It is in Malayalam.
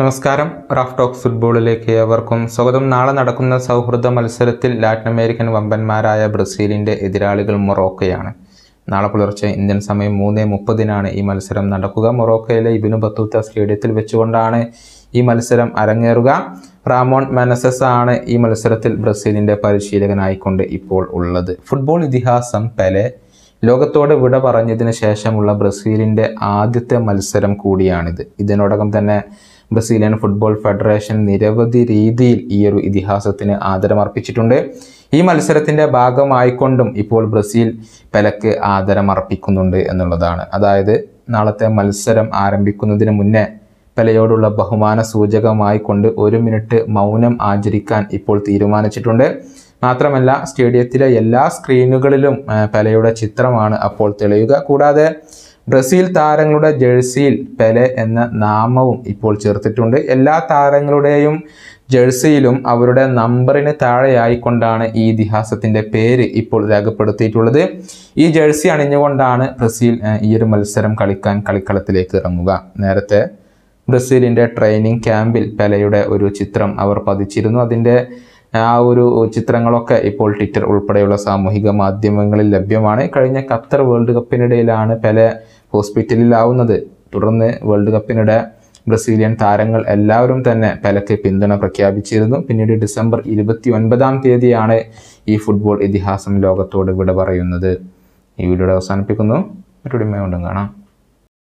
നമസ്കാരം റാഫ് ടോക്സ് ഫുട്ബോളിലേക്ക് ഏവർക്കും സ്വാഗതം നാളെ നടക്കുന്ന സൗഹൃദ മത്സരത്തിൽ ലാറ്റിൻ അമേരിക്കൻ വമ്പന്മാരായ ബ്രസീലിൻ്റെ എതിരാളികൾ മൊറോക്കയാണ് നാളെ പുലർച്ചെ ഇന്ത്യൻ സമയം മൂന്ന് മുപ്പതിനാണ് ഈ മത്സരം നടക്കുക മൊറോക്കയിലെ ഇബിനു ബത്തൂത്ത സ്റ്റേഡിയത്തിൽ വെച്ചുകൊണ്ടാണ് ഈ മത്സരം അരങ്ങേറുക റാമോൺ മെനസസ് ആണ് ഈ മത്സരത്തിൽ ബ്രസീലിൻ്റെ പരിശീലകനായിക്കൊണ്ട് ഇപ്പോൾ ഉള്ളത് ഫുട്ബോൾ ഇതിഹാസം പെലെ ലോകത്തോട് വിട പറഞ്ഞതിന് ശേഷമുള്ള ബ്രസീലിൻ്റെ ആദ്യത്തെ മത്സരം കൂടിയാണിത് ഇതിനോടകം തന്നെ ബ്രസീലിയൻ ഫുട്ബോൾ ഫെഡറേഷൻ നിരവധി രീതിയിൽ ഈ ഒരു ഇതിഹാസത്തിന് ആദരമർപ്പിച്ചിട്ടുണ്ട് ഈ മത്സരത്തിൻ്റെ ഭാഗമായിക്കൊണ്ടും ഇപ്പോൾ ബ്രസീൽ പെലക്ക് ആദരമർപ്പിക്കുന്നുണ്ട് എന്നുള്ളതാണ് അതായത് നാളത്തെ മത്സരം ആരംഭിക്കുന്നതിന് മുന്നേ പെലയോടുള്ള ബഹുമാന സൂചകമായി കൊണ്ട് ഒരു മിനിറ്റ് മൗനം ആചരിക്കാൻ ഇപ്പോൾ തീരുമാനിച്ചിട്ടുണ്ട് മാത്രമല്ല സ്റ്റേഡിയത്തിലെ എല്ലാ സ്ക്രീനുകളിലും പെലയുടെ ചിത്രമാണ് അപ്പോൾ തെളിയുക കൂടാതെ ബ്രസീൽ താരങ്ങളുടെ ജേഴ്സിയിൽ പെലെ എന്ന നാമവും ഇപ്പോൾ ചേർത്തിട്ടുണ്ട് എല്ലാ താരങ്ങളുടെയും ജേഴ്സിയിലും അവരുടെ നമ്പറിന് താഴെയായിക്കൊണ്ടാണ് ഈ ഇതിഹാസത്തിൻ്റെ പേര് ഇപ്പോൾ രേഖപ്പെടുത്തിയിട്ടുള്ളത് ഈ ജേഴ്സി അണിഞ്ഞുകൊണ്ടാണ് ബ്രസീൽ ഈ ഒരു മത്സരം കളിക്കാൻ കളിക്കളത്തിലേക്ക് ഇറങ്ങുക നേരത്തെ ബ്രസീലിൻ്റെ ട്രെയിനിങ് ക്യാമ്പിൽ പെലയുടെ ഒരു ചിത്രം അവർ പതിച്ചിരുന്നു അതിൻ്റെ ആ ഒരു ചിത്രങ്ങളൊക്കെ ഇപ്പോൾ ട്വിറ്റർ ഉൾപ്പെടെയുള്ള സാമൂഹിക മാധ്യമങ്ങളിൽ ലഭ്യമാണ് കഴിഞ്ഞ ഖത്തർ വേൾഡ് കപ്പിനിടയിലാണ് പെലെ ഹോസ്പിറ്റലിലാവുന്നത് തുടർന്ന് വേൾഡ് കപ്പിനിടെ ബ്രസീലിയൻ താരങ്ങൾ എല്ലാവരും തന്നെ പെലയ്ക്ക് പിന്തുണ പ്രഖ്യാപിച്ചിരുന്നു പിന്നീട് ഡിസംബർ ഇരുപത്തി ഒൻപതാം തീയതിയാണ് ഈ ഫുട്ബോൾ ഇതിഹാസം ലോകത്തോട് വിട പറയുന്നത് ഈ വീഡിയോയുടെ അവസാനിപ്പിക്കുന്നു മറ്റൊരു കാണാം